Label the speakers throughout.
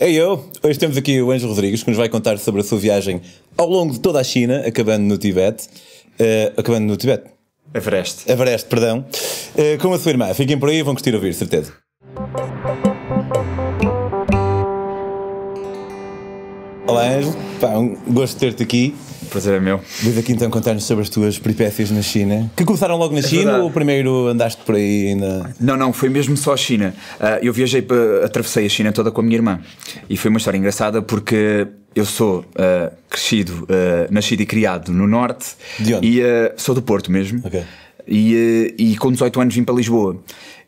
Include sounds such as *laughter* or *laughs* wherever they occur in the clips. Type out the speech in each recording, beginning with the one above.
Speaker 1: hey eu! Hoje temos aqui o Ângelo Rodrigues que nos vai contar sobre a sua viagem ao longo de toda a China, acabando no Tibete. Uh, acabando no Tibete. Everest. Everest, perdão. Uh, com a sua irmã. Fiquem por aí e vão curtir ouvir, certeza. Olá Ângelo, um gosto de ter-te aqui prazer é meu. Diz aqui então contar-nos sobre as tuas peripécias na China. Que começaram logo na é China verdade. ou
Speaker 2: primeiro andaste por aí ainda? Não, não, foi mesmo só a China. Ah, eu viajei, atravessei a China toda com a minha irmã. E foi uma história engraçada porque eu sou uh, crescido, uh, nascido e criado no Norte. De onde? E uh, sou do Porto mesmo. Ok. E, e, com 18 anos vim para Lisboa.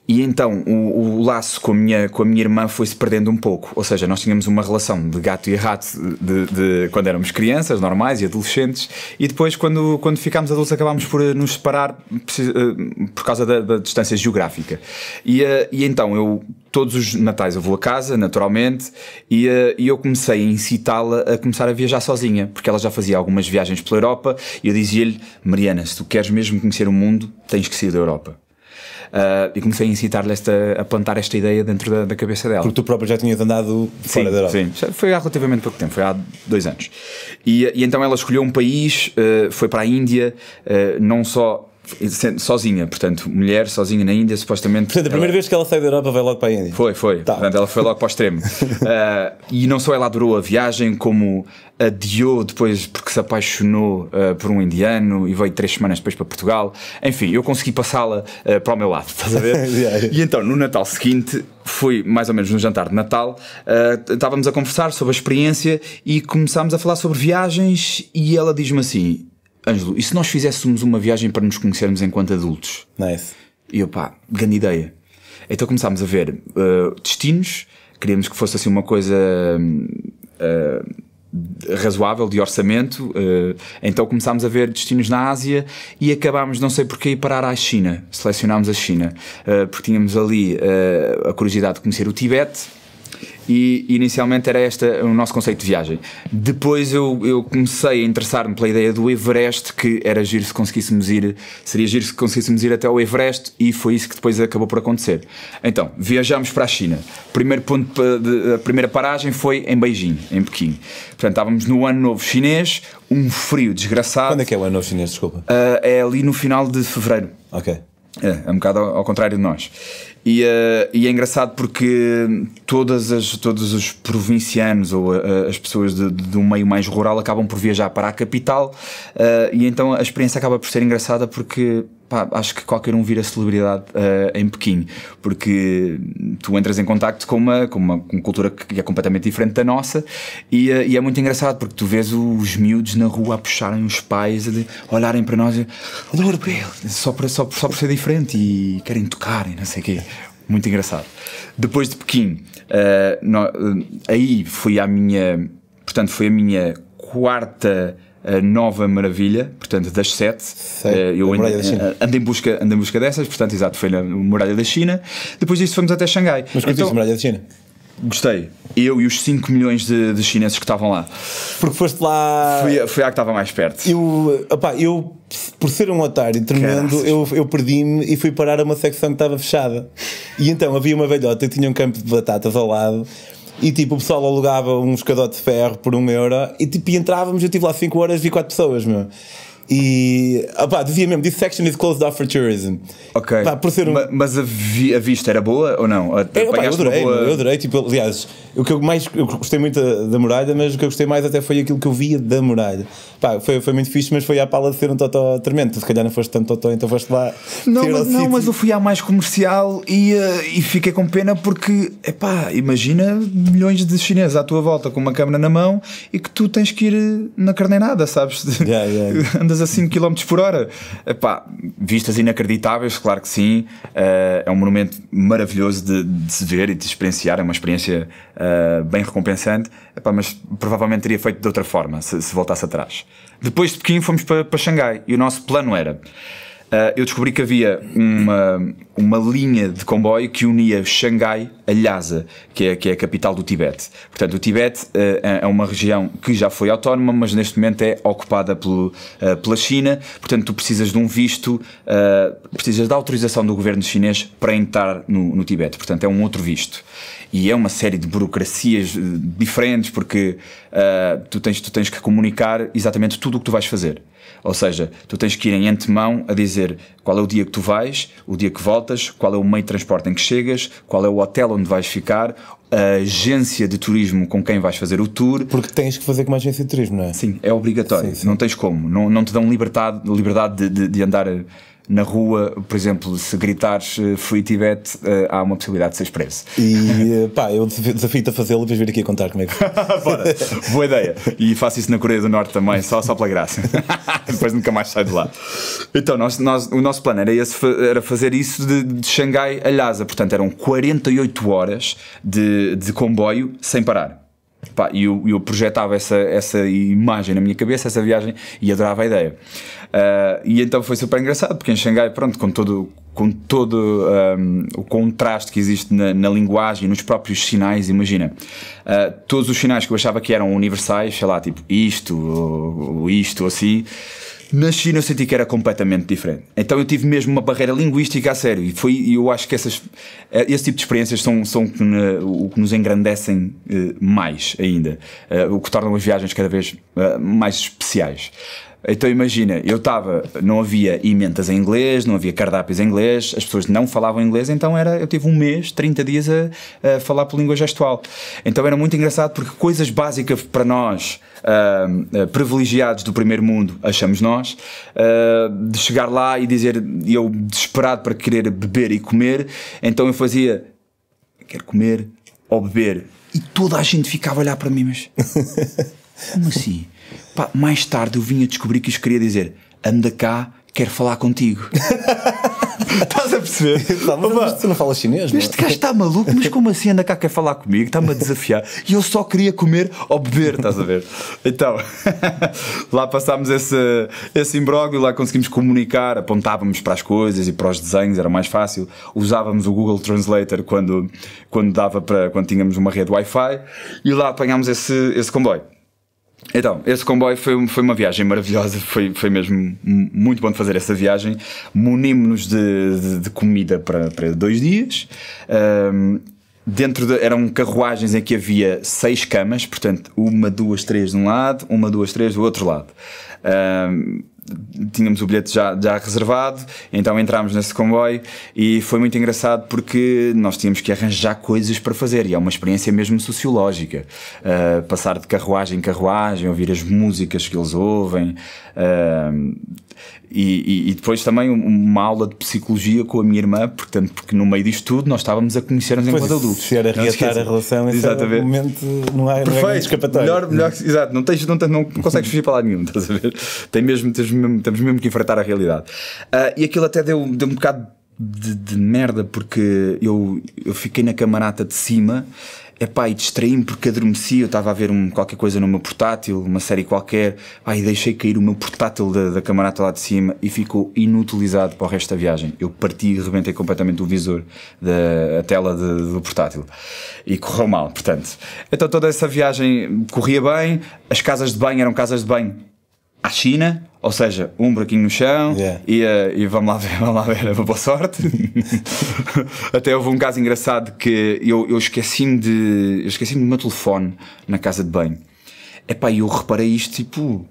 Speaker 2: E então o, o, laço com a, minha, com a minha irmã foi-se perdendo um pouco. Ou seja, nós tínhamos uma relação de gato e rato de, de, de, quando éramos crianças, normais e adolescentes, e depois, quando, quando ficámos adultos, acabámos por eh, nos separar eh, por causa da, da distância geográfica. E, eh, e então eu todos os natais eu vou a casa, naturalmente, e, e eu comecei a incitá-la a começar a viajar sozinha, porque ela já fazia algumas viagens pela Europa, e eu dizia-lhe, Mariana, se tu queres mesmo conhecer o mundo, tens que sair da Europa. Uh, e comecei a incitar-lhe a plantar esta ideia dentro da, da, cabeça dela. Porque tu próprio já tinhas andado fora sim, da Europa. Sim, já foi há relativamente pouco tempo, foi há dois anos. E, e então ela escolheu um país, uh, foi para a Índia, uh, não só Sozinha, portanto, mulher sozinha na Índia, supostamente. Portanto, a primeira ela... vez que ela saiu da
Speaker 1: Europa vai logo para a Índia. Foi, foi. Tá. Portanto, ela
Speaker 2: foi logo para o extremo. uh, *laughs* e não só ela adorou a viagem, como adiou depois porque se apaixonou uh, por um indiano e veio três semanas depois para Portugal. Enfim, eu consegui passá-la uh, para o meu lado, estás a ver? *laughs* E então, no Natal seguinte, foi mais ou menos no jantar de Natal, uh, estávamos a conversar sobre a experiência e começámos a falar sobre viagens e ela diz-me assim Ângelo, e se nós fizéssemos uma viagem para nos conhecermos enquanto adultos? Nice. E eu, pá, grande ideia. Então começámos a ver uh, destinos, queríamos que fosse assim uma coisa uh, razoável de orçamento, uh, então começámos a ver destinos na Ásia e acabámos, não sei porquê, ir parar à China. Selecionámos a China, uh, porque tínhamos ali uh, a curiosidade de conhecer o Tibete e inicialmente era este o nosso conceito de viagem. Depois eu, eu comecei a interessar-me pela ideia do Everest, que era giro se conseguíssemos ir, seria giro se conseguíssemos ir até o Everest e foi isso que depois acabou por acontecer. Então, viajamos para a China. Primeiro ponto, a primeira paragem foi em Beijing, em Pequim. Portanto, estávamos no Ano Novo Chinês, um frio desgraçado. Quando é que é o Ano Novo Chinês, desculpa? Uh, é ali no final de Fevereiro. Ok. É, é um bocado ao, ao contrário de nós. E, uh, e, é engraçado porque todas as, todos os provincianos ou uh, as pessoas de, de, um meio mais rural acabam por viajar para a capital uh, e então a experiência acaba por ser engraçada porque Pá, acho que qualquer um vira celebridade uh, em Pequim, porque tu entras em contacto com uma, com uma, com cultura que é completamente diferente da nossa e, uh, e, é muito engraçado porque tu vês os miúdos na rua a puxarem os pais, a olharem para nós e olhar para ele, só, para, só, só por ser diferente e querem tocar e não sei o quê. Muito engraçado. Depois de Pequim, uh, eh, no, aí foi a minha, portanto, foi a minha quarta a nova maravilha, portanto, das sete. Sei, eh, eu ando, eh, ando, em busca, ando em busca dessas, portanto, exato, foi na Muralha da China. Depois disso fomos até Xangai. Mas curtiste então, a Muralha da China? Gostei. Eu e os 5 milhões de, de, chineses que estavam lá. Porque foste lá. Fui, fui à que estava mais perto.
Speaker 1: Eu, opá, eu, por ser um otário tremendo, eu, eu perdi-me e fui parar a uma secção que estava fechada. E então havia uma velhota que tinha um campo de batatas ao lado e tipo, o pessoal alugava um escadote de ferro por um euro e tipo, e entrávamos, eu estive lá 5 horas vi 4 pessoas, meu. E opá, dizia mesmo: This section is closed off for tourism. Ok. por ser um...
Speaker 2: mas a, vi, a, vista era boa ou não? até é, opá, eu adorei, boa... eu adorei. Tipo,
Speaker 1: aliás, o que eu mais eu gostei muito da, da, muralha, mas o que eu gostei mais até foi aquilo que eu via da muralha. Pá, foi, foi muito fixe, mas foi à pala de ser um totó tremendo. se calhar não foste tanto totó, então foste lá. Não, mas, não mas
Speaker 2: eu fui à mais comercial e, eh, e fiquei com pena porque, epá, imagina milhões de chineses à tua volta com uma câmera na mão e que tu tens que ir eh, na carneirada, sabes? *laughs* Yeah, yeah. *laughs* Andas a 5 km por hora. Epá, vistas inacreditáveis, claro que sim. Eh, é um monumento maravilhoso de, de, se ver e de experienciar. É uma experiência. Uh, eh, bem recompensante, epá, mas provavelmente teria feito de outra forma se, se voltasse atrás. Depois de Pequim fomos para, para Xangai e o nosso plano era eh, eu descobri que havia uma, uma linha de comboio que unia Xangai a Lhasa, que é, que é a capital do Tibete. Portanto, o Tibete eh, é, é uma região que já foi autónoma, mas neste momento é ocupada pelo, eh, pela China. Portanto, tu precisas de um visto, precisas da autorização do governo chinês para entrar no, no Tibete. Portanto, é um outro visto. E é uma série de burocracias diferentes, porque uh, tu, tens, tu tens que comunicar exatamente tudo o que tu vais fazer. Ou seja, tu tens que ir em antemão a dizer qual é o dia que tu vais, o dia que voltas, qual é o meio de transporte em que chegas, qual é o hotel onde vais ficar, a agência de turismo com quem vais fazer o tour. Porque tens que fazer com uma agência de turismo, não é? Sim, é obrigatório. Sim, sim. Não tens como. Não, não te dão liberdade, liberdade de, de, de andar. A, na rua, por exemplo, se gritares eh, Free Tibete, eh, há uma possibilidade de seres preso. E eh, pá, eu desafio-te a fazê-lo e depois vir aqui a contar como é que foi. *laughs* boa ideia. E faço isso na Coreia do Norte também, só, só pela graça. *laughs* Depois nunca mais saio de lá. Então, nós, nós, o nosso plano era, esse, era fazer isso de, de Xangai a Lhasa. Portanto, eram 48 horas de, de comboio sem parar. Pá, e eu, eu, projetava essa, essa imagem na minha cabeça, essa viagem, e adorava a ideia. Uh, e então foi super engraçado, porque em Xangai, pronto, com todo, com todo um, ah, o contraste que existe na, na, linguagem, nos próprios sinais, imagina. Uh, todos os sinais que eu achava que eram universais, sei lá, tipo isto, ou, ou isto, ou assim na China eu senti que era completamente diferente. Então eu tive mesmo uma barreira linguística a sério. E foi, eu acho que essas, eh, esse tipo de experiências são, são o que nos engrandecem eh, mais ainda. Eh, o que tornam as viagens cada vez mais especiais. Então imagina, eu estava, não havia emendas em inglês, não havia cardápios em inglês, as pessoas não falavam inglês, então era, eu tive um mês, 30 dias a, a falar por língua gestual. Então era muito engraçado porque coisas básicas para nós, uh, privilegiados do primeiro mundo, achamos nós, uh, de chegar lá e dizer, eu desesperado para querer beber e comer, então eu fazia, quero comer ou beber. E toda a gente ficava a olhar para mim, mas *laughs* como assim? Pá, mais tarde eu vim a descobrir que isto queria dizer: anda cá, quero falar contigo. *laughs* Estás a perceber? Tá, *laughs* mas, mas tu não falas chinês, não? É? Este gajo está maluco, mas como assim anda cá quer falar comigo? Está-me a desafiar. E eu só queria comer ou beber, estás a ver? Então, *laughs* lá passámos esse, esse imbróglio, lá conseguimos comunicar, apontávamos para as coisas e para os desenhos, era mais fácil. Usávamos o Google Translator quando, quando dava para, quando tínhamos uma rede Wi-Fi e lá apanhámos esse, esse comboio. Então, esse comboio foi, foi uma viagem maravilhosa, foi, foi mesmo muito bom de fazer essa viagem. Munimos-nos de, de, de, comida para, para dois dias. Um, dentro de, eram carruagens em que havia seis camas, portanto, uma, duas, três de um lado, uma, duas, três do outro lado. Um, tínhamos o bilhete já, já reservado, então entrámos nesse comboio e foi muito engraçado porque nós tínhamos que arranjar coisas para fazer e é uma experiência mesmo sociológica. Uh, passar de carruagem em carruagem, ouvir as músicas que eles ouvem, e, e, depois também uma aula de psicologia com a minha irmã, portanto, porque no meio disto tudo nós estávamos a conhecer-nos enquanto adultos. Se era reatar a relação, é exatamente. momento
Speaker 1: não há, Perfeito. não há escapatório. Melhor, melhor,
Speaker 2: exato, não, tens, não, não consegues fugir para lá nenhum, estás a ver? Tem mesmo, tens mesmo, temos mesmo que enfrentar a realidade. Uh, e aquilo até deu, deu um bocado de, de merda, porque eu, eu fiquei na camarata de cima Epá, e distraí-me porque adormeci, eu estava a ver um, qualquer coisa no meu portátil, uma série qualquer, aí deixei cair o meu portátil da, da camarada lá de cima e ficou inutilizado para o resto da viagem. Eu parti e rebentei completamente o visor da tela de, do portátil. E correu mal, portanto. Então toda essa viagem corria bem, as casas de banho eram casas de banho à China, ou seja, um buraquinho no chão yeah. e, eh, e, vamos lá ver, *laughs* vamos lá ver, boa sorte. *laughs* Até houve um caso engraçado que eu, eu esqueci-me de. Eu esqueci-me do meu telefone na casa de banho. Epá, e eu reparei isto tipo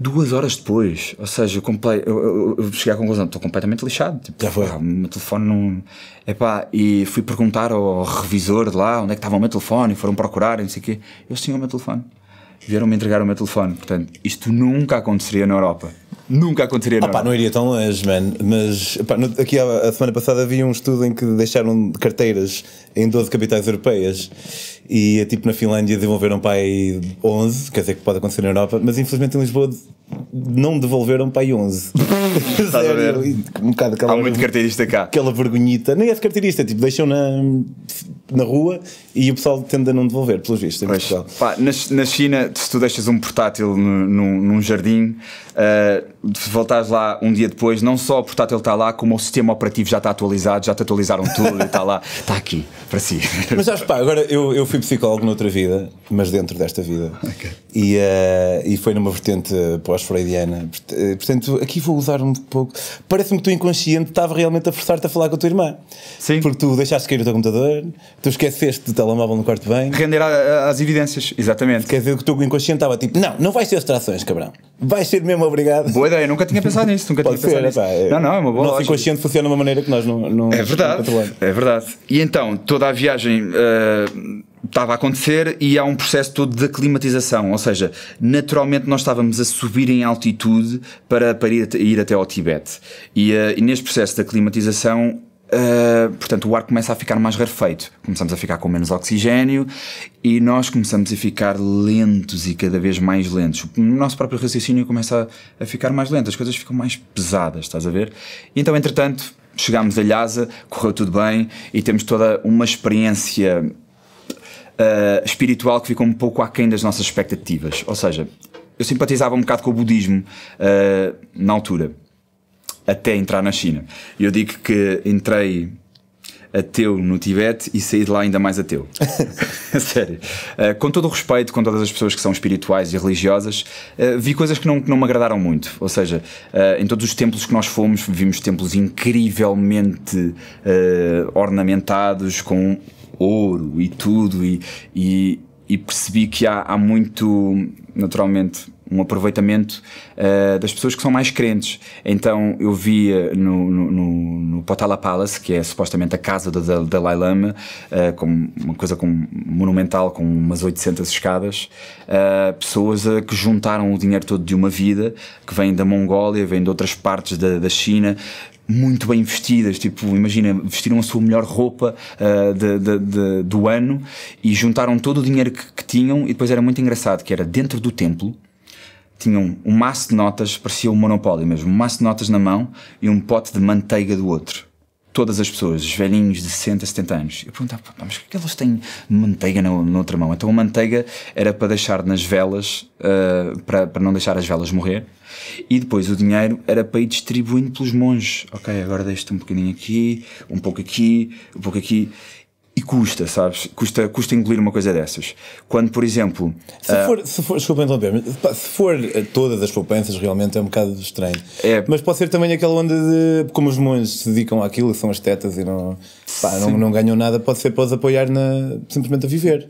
Speaker 2: duas horas depois. Ou seja, eu, comprei, eu, eu, eu cheguei à conclusão, estou completamente lixado. Tipo, Já foi. Pá, o meu telefone não. Epá, e fui perguntar ao revisor de lá onde é que estava o meu telefone e foram procurar não sei o quê. Eu tinha o meu telefone vieram-me entregar o meu telefone. Portanto, isto nunca aconteceria na Europa. Nunca aconteceria. Ah, pá, não iria tão longe, man. Mas pá, no, aqui a, a, semana
Speaker 1: passada havia um estudo em que deixaram carteiras em 12 capitais europeias e, é tipo, na Finlândia devolveram para aí 11, quer dizer que pode acontecer na Europa, mas infelizmente em Lisboa não devolveram para aí 11. *laughs* Estás a ver? um bocado aquela, Há muito carteirista cá. Aquela vergonhita. Nem é de carteirista, tipo, deixam na na rua e o pessoal tende a não devolver, pelos vistos, em
Speaker 2: Pá, na, na China, se tu deixas um portátil no, num, num jardim. Uh, voltares lá um dia depois, não só o portátil está lá, como o sistema operativo já está atualizado, já te atualizaram tudo e está lá, *laughs* está aqui, para si. Mas sabes, pá, agora
Speaker 1: eu, eu fui psicólogo noutra vida, mas dentro desta vida. Okay. E, uh, e foi numa vertente eh, pós-freudiana. Eh, portanto, aqui vou usar um pouco. Parece-me que tu inconsciente estava realmente a forçar-te a falar com a tua irmã. Sim. Porque tu deixaste cair o teu computador, tu esqueceste do telemóvel no quarto bem. Render às evidências, exatamente. Quer dizer que o teu inconsciente estava tipo, não, não vais ter extrações, cabrão. Vais ser mesmo obrigado. Boa ideia, nunca tinha pensado nisso, nunca Pode tinha ser, pensado né, é, Não, não, é uma boa. O nosso inconsciente funciona de uma maneira que nós não, não É verdade. Não
Speaker 2: é verdade. E então, toda a viagem uh, estava a acontecer e há um processo todo de aclimatização, ou seja, naturalmente nós estávamos a subir em altitude para, para ir, ir até ao Tibete. E, uh, e neste processo de aclimatização ah, portanto, o ar começa a ficar mais rarefeito. Começamos a ficar com menos oxigênio e nós começamos a ficar lentos e cada vez mais lentos. O nosso próprio raciocínio começa a, a ficar mais lento, as coisas ficam mais pesadas, estás a ver? E então, entretanto, chegámos a Lhasa, correu tudo bem e temos toda uma experiência uh, espiritual que ficou um pouco aquém das nossas expectativas. Ou seja, eu simpatizava um bocado com o budismo uh, na altura até entrar na China. Eu digo que entrei ateu no Tibete e saí de lá ainda mais ateu. *laughs* *laughs* Sério. Uh, com todo o respeito, com todas as pessoas que são espirituais e religiosas, uh, vi coisas que não, que não me agradaram muito. Ou seja, uh, em todos os templos que nós fomos, vimos templos incrivelmente ornamentados com ouro e tudo, e, e, e percebi que há, há muito, naturalmente um aproveitamento uh, das pessoas que são mais crentes. Então eu via no, no, no Potala Palace, que é supostamente a casa do Dalai Lama, uh, como uma coisa com, monumental, com umas 800 escadas, uh, pessoas que juntaram o dinheiro todo de uma vida, que vem da Mongólia, vem de outras partes da, da China, muito bem vestidas, tipo, imagina, vestiram a sua melhor roupa uh, de, de, de, do ano e juntaram todo o dinheiro que, que tinham e depois era muito engraçado, que era dentro do templo, tinham um maço de notas, parecia um monopólio mesmo, um maço de notas na mão e um pote de manteiga do outro. Todas as pessoas, os velhinhos de 60, 70 anos. Eu perguntava, mas por é que eles têm manteiga na, na, outra mão? Então a manteiga era para deixar nas velas, uh, para, para não deixar as velas morrer. E depois o dinheiro era para ir distribuindo pelos monges. Ok, agora deixo-te um bocadinho aqui, um pouco aqui, um pouco aqui. E custa, sabes? Custa, custa engolir uma coisa dessas. Quando, por exemplo. Se uh... for, se for, desculpa interromper, se for eh, todas as poupanças,
Speaker 1: realmente é um bocado estranho. É... Mas pode ser também aquela onda de. Como os monges se dedicam àquilo, são as tetas e não, pá, não, não, ganham nada, pode ser para os apoiar na, simplesmente a viver.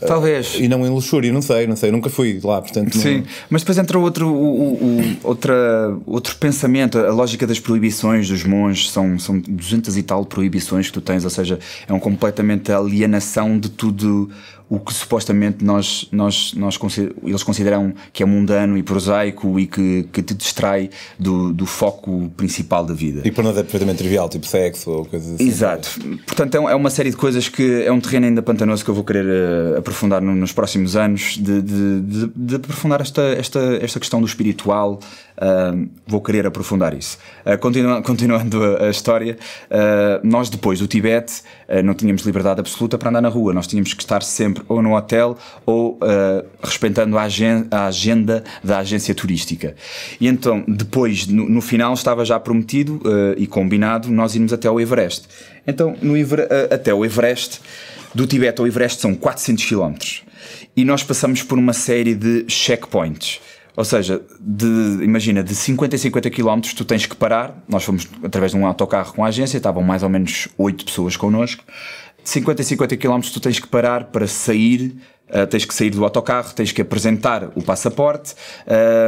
Speaker 2: Ah, Talvez. Uh, e não em luxúria, não sei, não sei, nunca fui lá, portanto. Sim, não... mas depois entra outro, o, o, outra, outro pensamento, a lógica das proibições dos monges, são, são 200 e tal proibições que tu tens, ou seja, é um completamente alienação de tudo o que supostamente nós, nós, nós, eles consideram que é mundano e prosaico e que, que te distrai do, do foco principal da vida. E
Speaker 1: por nada é perfeitamente trivial, tipo sexo ou coisas assim. Exato.
Speaker 2: Portanto, é, é uma série de coisas que é um terreno ainda pantanoso que eu vou querer eh, aprofundar nos próximos anos, de, de, de, de aprofundar esta, esta, esta questão do espiritual. Uh, vou querer aprofundar isso. Uh, continuando a, história, uh, nós depois do Tibete não tínhamos liberdade absoluta para andar na rua, nós tínhamos que estar sempre sempre ou no hotel ou uh, respeitando a, agen a, agenda da agência turística. E então, depois, no, no final, estava já prometido uh, e combinado nós irmos até o Everest. Então, no Iver eh, até o Everest, do Tibete ao Everest são 400 km. E nós passamos por uma série de checkpoints. Ou seja, de, imagina, de 50 a 50 km tu tens que parar. Nós fomos através de um autocarro com a agência, estavam mais ou menos 8 pessoas connosco. 50 e 50 km tu tens que parar para sair Uh, tens que sair do autocarro, tens que apresentar o passaporte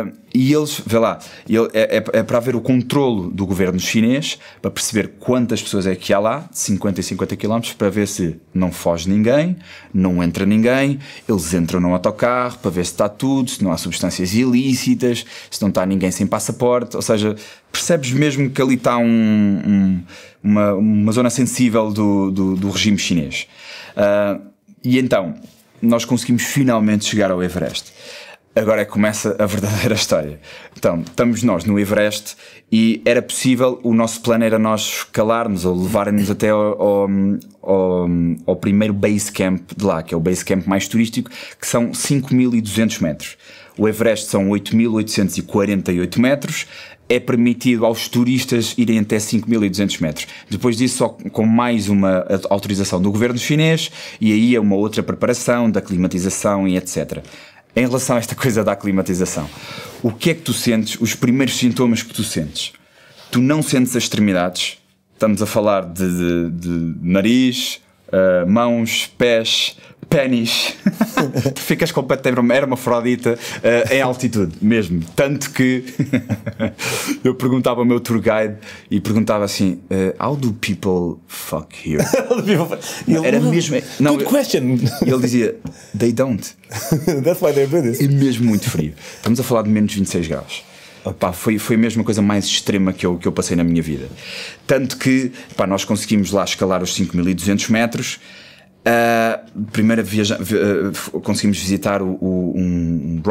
Speaker 2: uh, e eles, vê lá, ele, é, é, é, para haver o controlo do governo chinês para perceber quantas pessoas é que há lá, 50 e 50 quilómetros, para ver se não foge ninguém, não entra ninguém, eles entram no autocarro para ver se está tudo, se não há substâncias ilícitas, se não está ninguém sem passaporte, ou seja, percebes mesmo que ali está um, um, uma, uma, zona sensível do, do, do regime chinês. Uh, e então, nós conseguimos finalmente chegar ao Everest. Agora é que começa a verdadeira *laughs* história. Então, estamos nós no Everest e era possível, o nosso plano era nós escalarmos ou levarmos até ao, ao, ao, ao, primeiro base camp de lá, que é o base camp mais turístico, que são 5.200 metros. O Everest são 8.848 metros é permitido aos turistas irem até 5.200 metros. Depois disso, só com mais uma autorização do governo chinês e aí é uma outra preparação da climatização e etc. Em relação a esta *laughs* coisa da climatização, o que é que tu sentes, os primeiros sintomas que tu sentes? Tu não sentes as extremidades, estamos a falar de, de, de nariz, ah, mãos, pés, pênis, *laughs* tu ficas completamente hermafrodita uh, ah, em altitude, mesmo. Tanto que *laughs* eu perguntava ao meu tour guide e perguntava assim: uh, How do people fuck here? *laughs* ele, Era mesmo. Não, good ele dizia: They don't. That's why they're British. E é mesmo muito frio. Estamos a falar de menos 26 graus. Opa, foi, foi mesma coisa mais extrema que eu, que eu passei na minha vida. Tanto que opa, nós conseguimos lá escalar os 5200 metros. Uh, primeira viaja, uh, conseguimos visitar o, o, um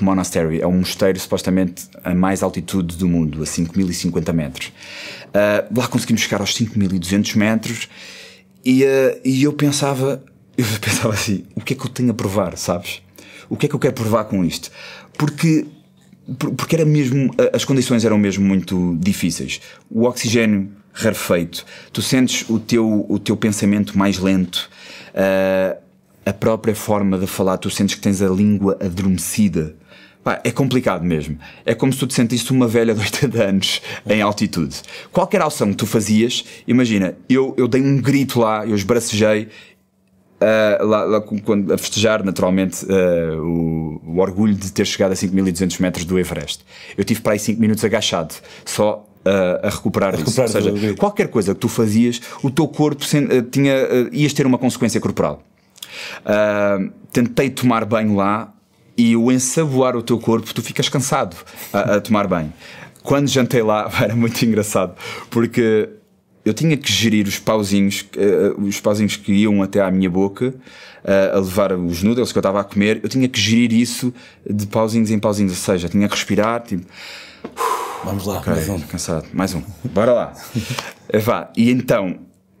Speaker 2: Monastery, é um mosteiro supostamente a mais altitude do mundo, a 5050 metros. Uh, lá conseguimos chegar aos 5200 metros e, uh, e eu pensava, eu *laughs* pensava assim, o que é que eu tenho a provar, sabes? O que é que eu quero provar com isto? Porque porque era mesmo, as condições eram mesmo muito difíceis. O oxigênio rarefeito, tu sentes o teu, o teu pensamento mais lento, uh, a própria forma de falar, tu sentes que tens a língua adormecida. Pá, é complicado mesmo. É como se tu te sentisse uma velha de 80 anos em altitude. Qualquer ação que tu fazias, imagina, eu, eu dei um grito lá, eu esbracejei Uh, lá, lá, quando, a festejar naturalmente uh, o, o, orgulho de ter chegado a 5.200 metros do Everest. Eu tive para aí 5 minutos agachado, só uh, a recuperar, a recuperar isso. Ou seja, qualquer coisa que tu fazias, o teu corpo tinha, ias ter uma consequência corporal. tentei tomar banho lá e o ensaboar o teu corpo, tu ficas cansado a, a tomar banho. Quando jantei lá, *laughs* era muito engraçado, porque eu tinha que gerir os pauzinhos, uh, os pauzinhos que iam até à minha boca, uh, a levar os noodles que eu estava a comer, eu tinha que gerir isso de pauzinhos em pauzinhos, ou seja, tinha que respirar, tipo. *sighs* Vamos lá, okay, mais um. cansado, mais um. Bora lá. Vá, *laughs* e então,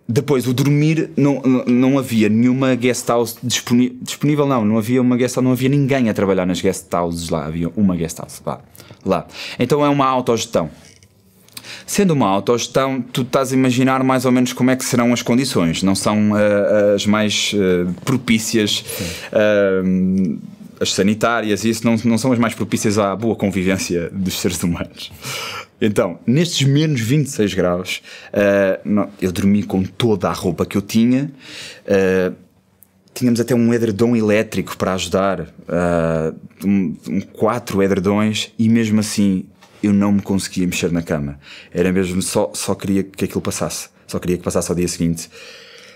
Speaker 2: depois o dormir, não, não havia nenhuma guest house disponível, disponível, não, não havia uma guest house, não havia ninguém a trabalhar nas guest houses lá, havia uma guest house, vá, lá. Então é uma autogestão. Sendo uma autogestão, tu estás a imaginar mais ou menos como é que serão as condições, não são uh, as mais uh, propícias eh, as sanitárias e isso não, não são as mais propícias à boa convivência dos seres humanos. Então, nestes menos 26 graus, uh, não, eu dormi com toda a roupa que eu tinha. Uh, tínhamos até um edredom elétrico para ajudar, uh, um, um, quatro edredões, e mesmo assim eu não me conseguia mexer na cama. Era mesmo só, só queria que aquilo passasse. Só queria que passasse ao dia seguinte.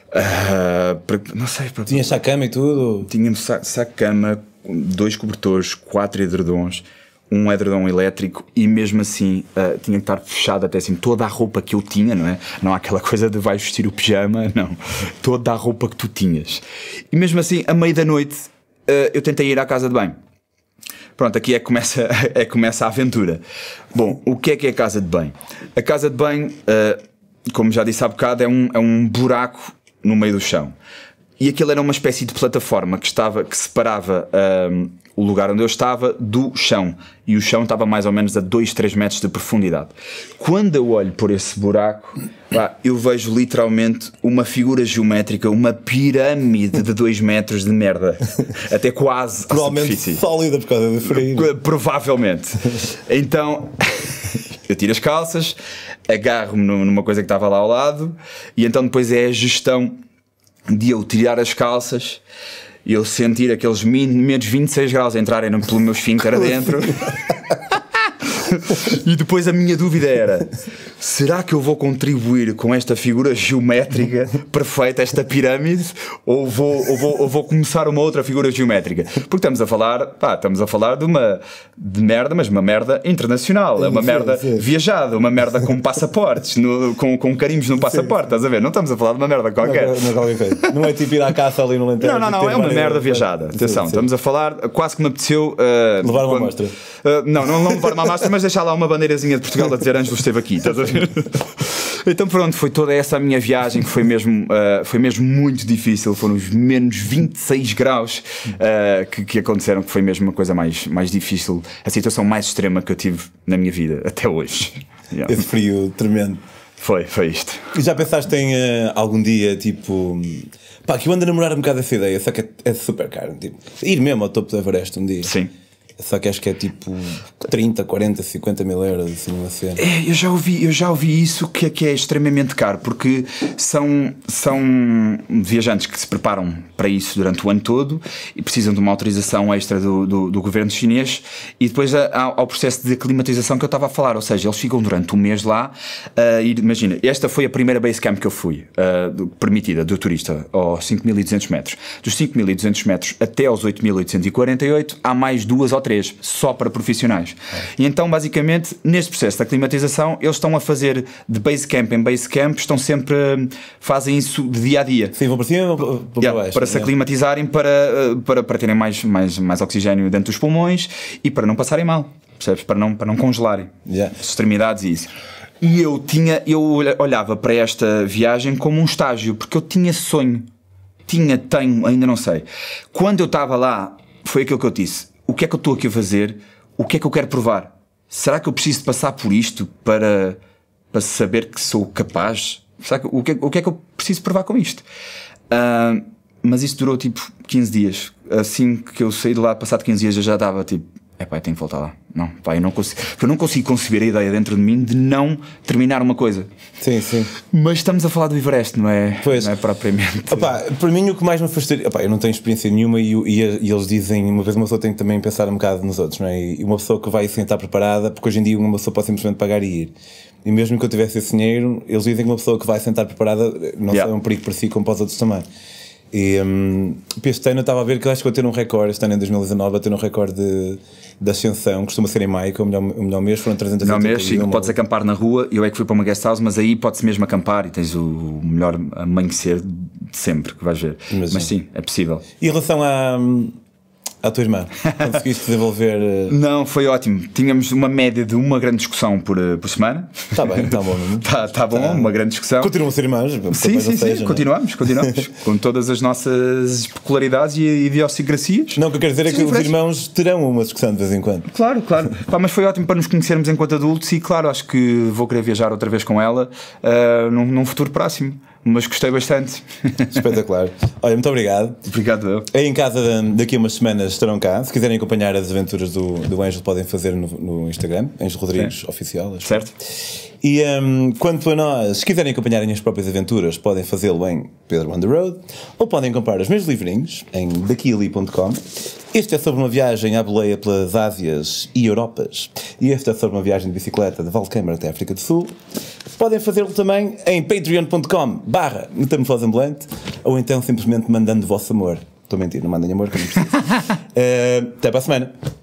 Speaker 2: Uh, para, não sei. Para, Tinha saco cama e tudo? Tinha saco cama, dois cobertores, quatro edredons, um edredom elétrico e mesmo assim uh, tinha que estar fechado até assim. Toda a roupa que eu tinha, não é? Não há aquela coisa de vais vestir o pijama, *laughs* não. Toda a roupa que tu tinhas. E mesmo assim, à meia da noite, uh, eu tentei ir à casa de banho Pronto, aqui é que começa, *laughs* é começa a aventura. Bom, o que é que é a casa de banho? A casa de banho, uh, como já disse há bocado, é um, é um buraco no meio do chão. E aquilo era uma espécie de plataforma que estava que separava ehm, o lugar onde eu estava do chão. E o chão estava mais ou menos a 2, 3 metros de profundidade. Quando eu olho por esse buraco, eu vejo literalmente uma figura geométrica, uma pirâmide de 2 metros de merda. *laughs* Até quase. Provavelmente sólida por causa do frio. Provavelmente. Então. *laughs* eu tiro as calças, agarro-me numa coisa que estava lá ao lado, e então depois é a gestão de eu tirar as calças e eu sentir aqueles menos 26 graus entrarem pelo meu esfíncter dentro. Assim? *laughs* *laughs* e depois a minha dúvida era: será que eu vou contribuir com esta figura geométrica perfeita, esta pirâmide, ou vou, ou vou, ou vou começar uma outra figura geométrica? Porque estamos a falar, pá, estamos a falar de uma de merda, mas uma merda internacional, é uma merda viajada, uma merda com passaportes, no, com, com carimbos no passaporte, estás a ver? Não estamos a falar de uma merda qualquer. Não,
Speaker 1: não, não é tipo
Speaker 2: ir à caça ali no lente. Não, não, não, é uma merda viajada. Atenção, estamos a falar, quase que me apeteceu. Uh, levar uma amostra. Uh, não, não, não levar uma amostra, mas mas deixar lá uma bandeirazinha de Portugal a dizer Ângelo esteve aqui, estás a ver? Então pronto, foi toda essa a minha viagem que foi mesmo, uh, foi mesmo muito difícil. Foram os menos 26 graus uh, que, que, aconteceram, que foi mesmo uma coisa mais, mais difícil, a situação mais extrema que eu tive na minha vida até hoje. Yeah. Esse frio tremendo. Foi, foi isto. E já pensaste
Speaker 1: em uh, algum dia, tipo, pá, que eu ando a namorar um bocado essa ideia, só que é, é super caro, tipo, ir mesmo ao topo do Everest um dia. Sim. Só que acho que é tipo 30, 40, 50 mil euros assim uma cena.
Speaker 2: É, eu já ouvi, eu já ouvi isso que é, que é extremamente caro, porque são, são viajantes que se preparam para isso durante o ano todo e precisam de uma autorização extra do, do, do governo chinês e depois há, o processo de aclimatização que eu estava a falar, ou seja, eles ficam durante um mês lá uh, e imagina, esta foi a primeira base camp que eu fui, uh, permitida do turista, aos 5.200 metros. Dos 5.200 metros até aos 8.848 há mais duas ou três 3, só para profissionais. É. E então, basicamente, neste processo da climatização, eles estão a fazer de base camp em base camp, estão sempre, eh, fazem isso de dia a dia. Sim, vão para cima vão para, yeah, baixo. Para se aclimatizarem, para, eh, para, para terem mais, mais, mais oxigênio dentro dos pulmões e para não passarem mal, percebes? Para não, para não congelarem yeah. as extremidades e isso. E eu tinha, eu olhava para esta viagem como um estágio, porque eu tinha sonho. Tinha, tenho, ainda não sei. Quando eu estava lá, foi aquilo que eu disse o que é que eu estou aqui a fazer, o que é que eu quero provar. Será que eu preciso passar por isto para, para saber que sou capaz? Será que, o, que é, o que é que eu preciso provar com isto? Uh, mas isso durou tipo 15 dias. Assim que eu saí de lá, passado 15 dias, eu já dava tipo, é pá, tenho que voltar lá. Não, pá, eu não consigo. eu não consigo conceber a ideia dentro de mim de não terminar uma coisa. Sim, sim. Mas estamos a falar
Speaker 1: do Everest, não é? Pois. Não é propriamente. Opa, para mim, o que mais me frustraria. Opa, eu não tenho experiência nenhuma e, e, e, eles dizem. Uma vez uma pessoa tem que também pensar um bocado nos outros, não é? E uma pessoa que vai sem assim estar preparada, porque hoje em dia uma pessoa pode simplesmente pagar e ir. E mesmo que eu tivesse esse dinheiro, eles dizem que uma pessoa que vai sentar preparada eh, não yeah. só é um perigo para si, como para os outros também. E um, este ano eu estava a ver que acho que vai ter um recorde, este ano em 2019, ter um recorde de, de ascensão, costuma ser em maio, que é o melhor, o melhor mês,
Speaker 2: foram 300 Não mês, sim, podes acampar na rua, eu é que fui para uma guest house, mas aí pode-se mesmo acampar e tens o melhor amanhecer de sempre que vais ver. Mas, mas sim, é possível.
Speaker 1: E em relação a à tua irmã? Conseguiste devolver? Eh,
Speaker 2: não, foi ótimo. Tínhamos uma média de uma grande discussão por, eh, por semana. Está bem, está bom. Está *laughs* tá bom, tá. uma grande discussão. Continuam a ser irmãs? Sim, sim, seja, sim. É? Continuamos, continuamos. *laughs* com todas as nossas peculiaridades e idiosincrasias. Não, o que eu quero dizer é sim, é que os parece. irmãos terão uma discussão de vez em quando. Claro, claro. Pá, mas foi ótimo para nos conhecermos enquanto adultos e, claro, acho que vou querer viajar outra vez com ela uh, num, num futuro próximo mas gostei bastante. *laughs* Espetacular. Olha, muito obrigado. Obrigado eu. Aí em casa
Speaker 1: daqui a umas semanas estarão cá. Se quiserem acompanhar as aventuras do, do Ângelo, podem fazer no, no Instagram, Ângelo Rodrigues Sim. Oficial. Acho. Certo. E um, quanto a nós, se quiserem acompanharem as próprias aventuras, podem fazê-lo em Pedro on the Road ou podem comprar os meus livrinhos em daquiali.com. Este é sobre uma viagem à boleia pelas Ásias e Europas. E este é sobre uma viagem de bicicleta de Valcâmara até a África do Sul podem fazê-lo também em patreon.com barra metamorfose ambulante ou então simplesmente mandando o vosso amor. Estou a mentir, não mandem amor, que não preciso. uh, *laughs* até para a semana.